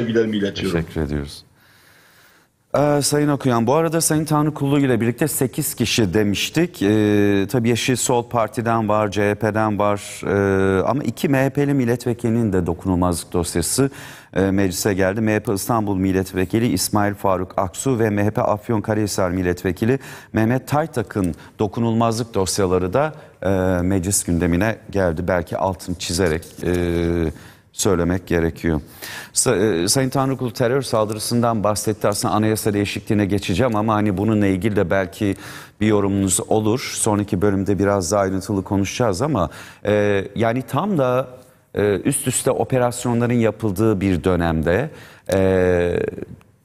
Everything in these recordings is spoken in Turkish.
sevgilerimi iletiyorum. Teşekkür ediyoruz. Ee, Sayın Okuyan, bu arada Sayın Tanrı Kullu ile birlikte 8 kişi demiştik. Ee, tabii Yeşil Sol Parti'den var, CHP'den var ee, ama iki MHP'li milletvekilinin de dokunulmazlık dosyası e, meclise geldi. MHP İstanbul Milletvekili İsmail Faruk Aksu ve MHP Afyonkarahisar Milletvekili Mehmet Taytak'ın dokunulmazlık dosyaları da e, meclis gündemine geldi. Belki altını çizerek... E, söylemek gerekiyor. E, Sayın Tanrıkul terör saldırısından bahsetti. Aslında anayasa değişikliğine geçeceğim ama hani bununla ilgili de belki bir yorumunuz olur. Sonraki bölümde biraz daha ayrıntılı konuşacağız ama e, yani tam da e, üst üste operasyonların yapıldığı bir dönemde e,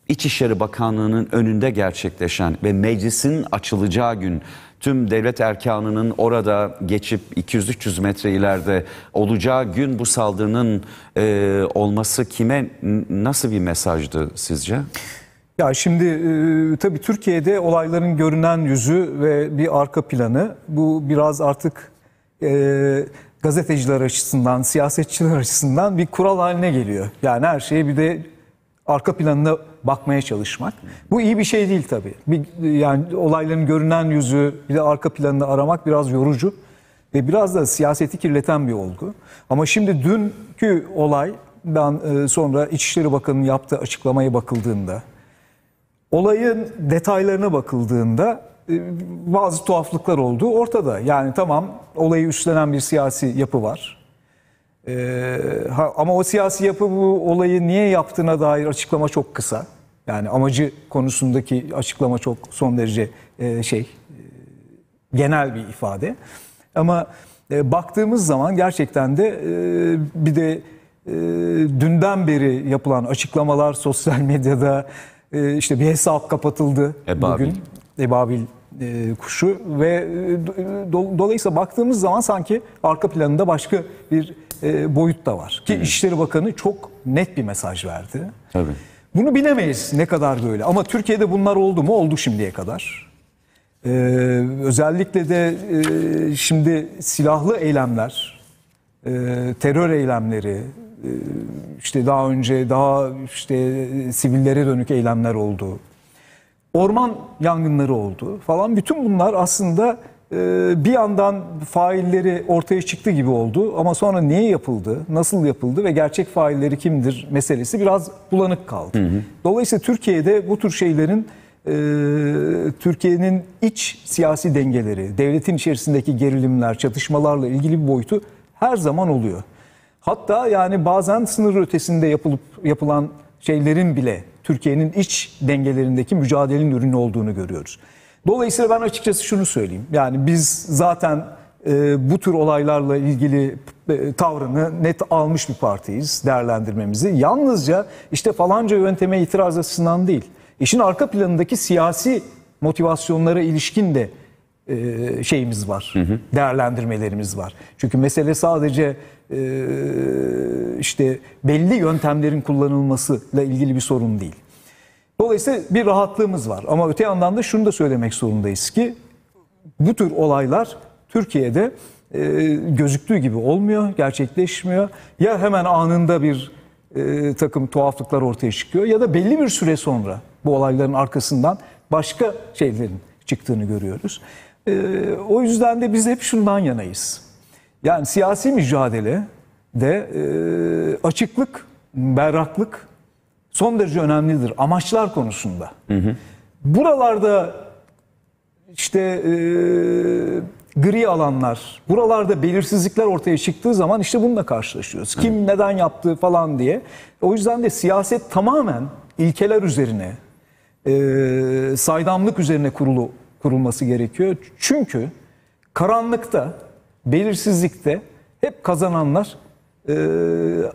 İçişleri Bakanlığı'nın önünde gerçekleşen ve meclisin açılacağı gün tüm devlet erkanının orada geçip 200-300 metre ileride olacağı gün bu saldırının e, olması kime nasıl bir mesajdı sizce? Ya şimdi e, tabii Türkiye'de olayların görünen yüzü ve bir arka planı bu biraz artık e, gazeteciler açısından, siyasetçiler açısından bir kural haline geliyor. Yani her şeye bir de arka planına bakmaya çalışmak. Bu iyi bir şey değil tabii. Bir, yani olayların görünen yüzü bir de arka planını aramak biraz yorucu ve biraz da siyaseti kirleten bir olgu. Ama şimdi dünkü olaydan e, sonra İçişleri Bakanı'nın yaptığı açıklamaya bakıldığında olayın detaylarına bakıldığında e, bazı tuhaflıklar olduğu ortada. Yani tamam olayı üstlenen bir siyasi yapı var. Ee, ha, ama o siyasi yapı bu olayı niye yaptığına dair açıklama çok kısa. Yani amacı konusundaki açıklama çok son derece e, şey e, genel bir ifade. Ama e, baktığımız zaman gerçekten de e, bir de e, dünden beri yapılan açıklamalar sosyal medyada e, işte bir hesap kapatıldı Ebabil. bugün. Ebabil e, kuşu ve e, do, dolayısıyla baktığımız zaman sanki arka planında başka bir e, boyut da var. Ki Hı. İçişleri Bakanı çok net bir mesaj verdi. Tabii. Bunu bilemeyiz ne kadar böyle ama Türkiye'de bunlar oldu mu? Oldu şimdiye kadar. Ee, özellikle de e, şimdi silahlı eylemler, e, terör eylemleri, e, işte daha önce daha işte sivillere dönük eylemler oldu. Orman yangınları oldu falan. Bütün bunlar aslında ee, bir yandan failleri ortaya çıktı gibi oldu ama sonra niye yapıldı, nasıl yapıldı ve gerçek failleri kimdir meselesi biraz bulanık kaldı. Hı hı. Dolayısıyla Türkiye'de bu tür şeylerin e, Türkiye'nin iç siyasi dengeleri, devletin içerisindeki gerilimler, çatışmalarla ilgili bir boyutu her zaman oluyor. Hatta yani bazen sınır ötesinde yapılıp yapılan şeylerin bile Türkiye'nin iç dengelerindeki mücadelenin ürünü olduğunu görüyoruz. Dolayısıyla ben açıkçası şunu söyleyeyim. Yani biz zaten e, bu tür olaylarla ilgili e, tavrını net almış bir partiyiz değerlendirmemizi. Yalnızca işte falanca yönteme itiraz açısından değil. İşin arka planındaki siyasi motivasyonlara ilişkin de e, şeyimiz var. Hı hı. Değerlendirmelerimiz var. Çünkü mesele sadece e, işte belli yöntemlerin kullanılmasıyla ilgili bir sorun değil. Dolayısıyla bir rahatlığımız var. Ama öte yandan da şunu da söylemek zorundayız ki bu tür olaylar Türkiye'de e, gözüktüğü gibi olmuyor, gerçekleşmiyor. Ya hemen anında bir e, takım tuhaflıklar ortaya çıkıyor ya da belli bir süre sonra bu olayların arkasından başka şeylerin çıktığını görüyoruz. E, o yüzden de biz hep şundan yanayız. Yani siyasi mücadele de e, açıklık, berraklık son derece önemlidir amaçlar konusunda. Hı hı. Buralarda işte e, gri alanlar, buralarda belirsizlikler ortaya çıktığı zaman işte bununla karşılaşıyoruz. Kim evet. neden yaptı falan diye. O yüzden de siyaset tamamen ilkeler üzerine, e, saydamlık üzerine kurulu kurulması gerekiyor. Çünkü karanlıkta, belirsizlikte hep kazananlar e,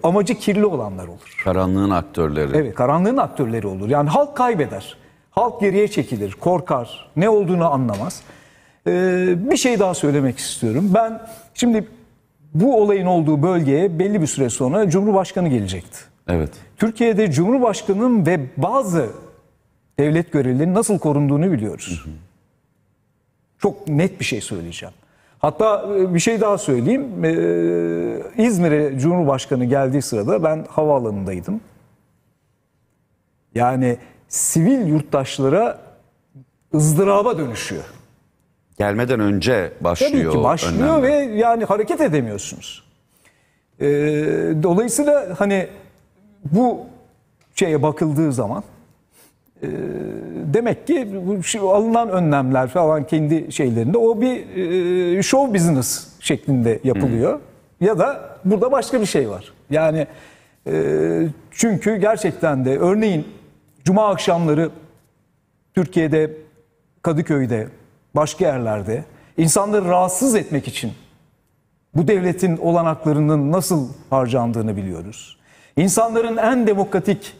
amacı kirli olanlar olur. Karanlığın aktörleri. Evet karanlığın aktörleri olur. Yani halk kaybeder. Halk geriye çekilir, korkar, ne olduğunu anlamaz. Ee, bir şey daha söylemek istiyorum. Ben şimdi bu olayın olduğu bölgeye belli bir süre sonra Cumhurbaşkanı gelecekti. Evet. Türkiye'de Cumhurbaşkanı'nın ve bazı devlet görevlilerinin nasıl korunduğunu biliyoruz. Hı hı. Çok net bir şey söyleyeceğim. Hatta e, bir şey daha söyleyeyim. Ee, İzmir'e Cumhurbaşkanı geldiği sırada ben havaalanındaydım. Yani sivil yurttaşlara ızdıraba dönüşüyor. Gelmeden önce başlıyor. Tabii ki başlıyor önlemler. ve yani hareket edemiyorsunuz. E, dolayısıyla hani bu şeye bakıldığı zaman ee, demek ki bu şey, alınan önlemler falan kendi şeylerinde o bir e, show business şeklinde yapılıyor. Hmm. Ya da burada başka bir şey var. Yani e, çünkü gerçekten de örneğin cuma akşamları Türkiye'de Kadıköy'de başka yerlerde insanları rahatsız etmek için bu devletin olanaklarının nasıl harcandığını biliyoruz. İnsanların en demokratik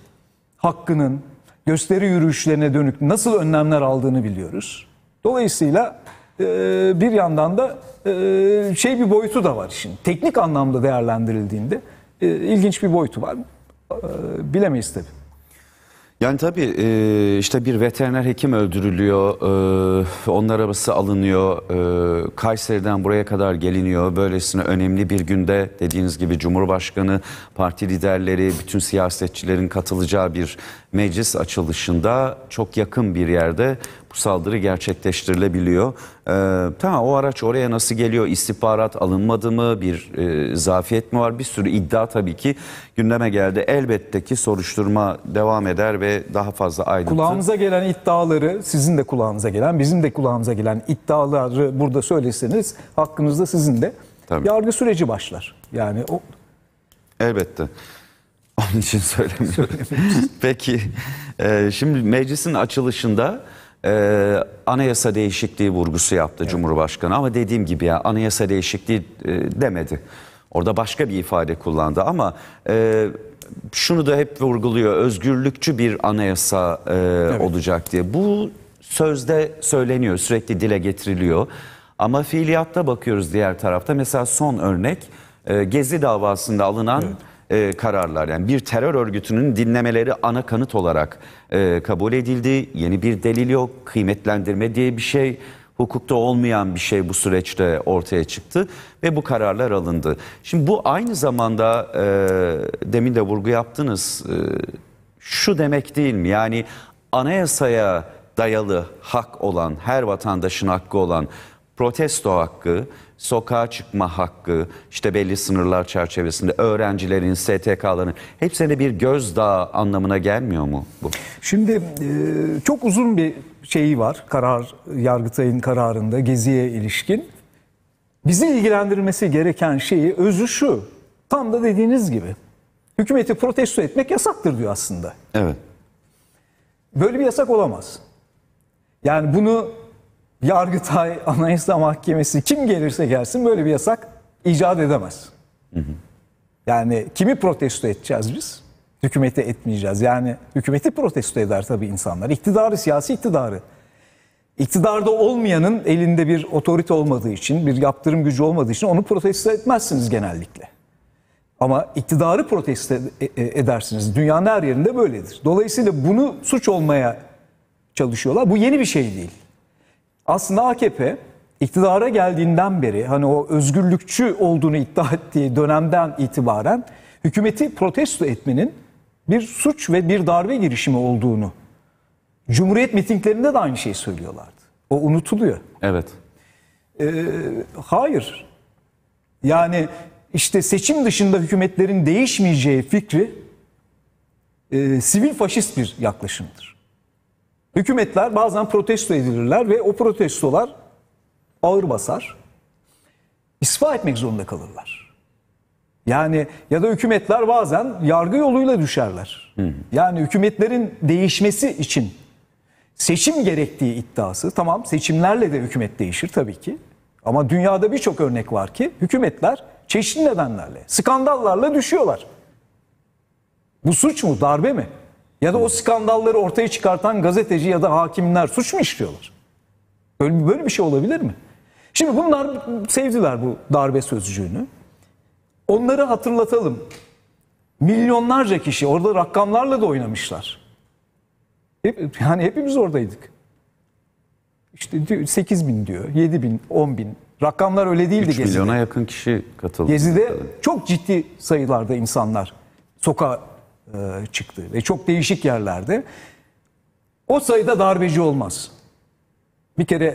hakkının gösteri yürüyüşlerine dönük nasıl önlemler aldığını biliyoruz. Dolayısıyla e, bir yandan da e, şey bir boyutu da var işin. Teknik anlamda değerlendirildiğinde e, ilginç bir boyutu var. bilemeyiz tabii. Yani tabii işte bir veteriner hekim öldürülüyor, e, onun arabası alınıyor, Kayseri'den buraya kadar geliniyor. Böylesine önemli bir günde dediğiniz gibi Cumhurbaşkanı, parti liderleri, bütün siyasetçilerin katılacağı bir meclis açılışında çok yakın bir yerde bu saldırı gerçekleştirilebiliyor. tamam o araç oraya nasıl geliyor? İstihbarat alınmadı mı? Bir zafiyet mi var? Bir sürü iddia tabii ki gündeme geldi. Elbette ki soruşturma devam eder ve ve daha fazla ayrıntı. Kulağımıza gelen iddiaları, sizin de kulağımıza gelen, bizim de kulağımıza gelen iddiaları burada söyleseniz hakkınızda sizin de Tabii. yargı süreci başlar. Yani o Elbette. Onun için söylemiyorum. Peki, e, şimdi meclisin açılışında e, anayasa değişikliği vurgusu yaptı evet. Cumhurbaşkanı ama dediğim gibi ya anayasa değişikliği e, demedi. Orada başka bir ifade kullandı ama e, şunu da hep vurguluyor özgürlükçü bir anayasa e, evet. olacak diye. Bu sözde söyleniyor sürekli dile getiriliyor ama fiiliyatta bakıyoruz diğer tarafta mesela son örnek e, Gezi davasında alınan... Evet e, kararlar yani bir terör örgütünün dinlemeleri ana kanıt olarak e, kabul edildi. Yeni bir delil yok, kıymetlendirme diye bir şey hukukta olmayan bir şey bu süreçte ortaya çıktı ve bu kararlar alındı. Şimdi bu aynı zamanda e, demin de vurgu yaptınız e, şu demek değil mi? Yani anayasaya dayalı hak olan her vatandaşın hakkı olan protesto hakkı, sokağa çıkma hakkı, işte belli sınırlar çerçevesinde öğrencilerin, STK'ların hepsine bir gözdağı anlamına gelmiyor mu bu? Şimdi e, çok uzun bir şeyi var karar, Yargıtay'ın kararında Gezi'ye ilişkin. Bizi ilgilendirmesi gereken şeyi özü şu, tam da dediğiniz gibi. Hükümeti protesto etmek yasaktır diyor aslında. Evet. Böyle bir yasak olamaz. Yani bunu Yargıtay, Anayasa Mahkemesi kim gelirse gelsin böyle bir yasak icat edemez. Hı hı. Yani kimi protesto edeceğiz biz? Hükümeti etmeyeceğiz. Yani hükümeti protesto eder tabii insanlar. İktidarı, siyasi iktidarı. İktidarda olmayanın elinde bir otorite olmadığı için, bir yaptırım gücü olmadığı için onu protesto etmezsiniz genellikle. Ama iktidarı protesto e, e, edersiniz. Dünyanın her yerinde böyledir. Dolayısıyla bunu suç olmaya çalışıyorlar. Bu yeni bir şey değil. Aslında AKP iktidara geldiğinden beri hani o özgürlükçü olduğunu iddia ettiği dönemden itibaren hükümeti protesto etmenin bir suç ve bir darbe girişimi olduğunu Cumhuriyet mitinglerinde de aynı şeyi söylüyorlardı. O unutuluyor. Evet. Ee, hayır. Yani işte seçim dışında hükümetlerin değişmeyeceği fikri e, sivil faşist bir yaklaşımdır. Hükümetler bazen protesto edilirler ve o protestolar ağır basar. İstifa etmek zorunda kalırlar. Yani ya da hükümetler bazen yargı yoluyla düşerler. Yani hükümetlerin değişmesi için seçim gerektiği iddiası tamam seçimlerle de hükümet değişir tabii ki. Ama dünyada birçok örnek var ki hükümetler çeşitli nedenlerle, skandallarla düşüyorlar. Bu suç mu, darbe mi? Ya da o skandalları ortaya çıkartan gazeteci ya da hakimler suç mu işliyorlar? Böyle, böyle bir şey olabilir mi? Şimdi bunlar sevdiler bu darbe sözcüğünü. Onları hatırlatalım. Milyonlarca kişi orada rakamlarla da oynamışlar. Hep, yani hepimiz oradaydık. İşte 8 bin diyor, 7 bin, 10 bin. Rakamlar öyle değildi 3 Gezi'de. milyona yakın kişi katıldı. Gezi'de çok ciddi sayılarda insanlar sokağa e, çıktı ve çok değişik yerlerde. O sayıda darbeci olmaz. Bir kere